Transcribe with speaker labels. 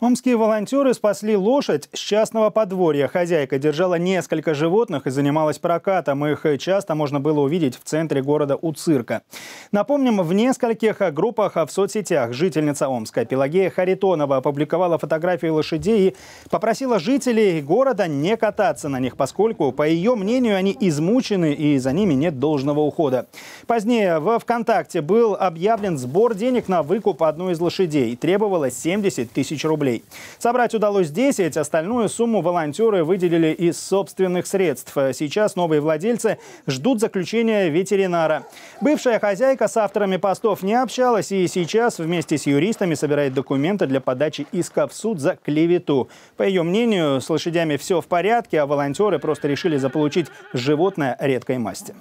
Speaker 1: Омские волонтеры спасли лошадь с частного подворья. Хозяйка держала несколько животных и занималась прокатом. Их часто можно было увидеть в центре города у цирка. Напомним, в нескольких группах в соцсетях жительница Омска Пелагея Харитонова опубликовала фотографии лошадей и попросила жителей города не кататься на них, поскольку, по ее мнению, они измучены и за ними нет должного ухода. Позднее в ВКонтакте был объявлен сбор денег на выкуп одной из лошадей. Требовалось 70 тысяч рублей рублей. Собрать удалось 10, остальную сумму волонтеры выделили из собственных средств. Сейчас новые владельцы ждут заключения ветеринара. Бывшая хозяйка с авторами постов не общалась и сейчас вместе с юристами собирает документы для подачи иска в суд за клевету. По ее мнению, с лошадями все в порядке, а волонтеры просто решили заполучить животное редкой масти.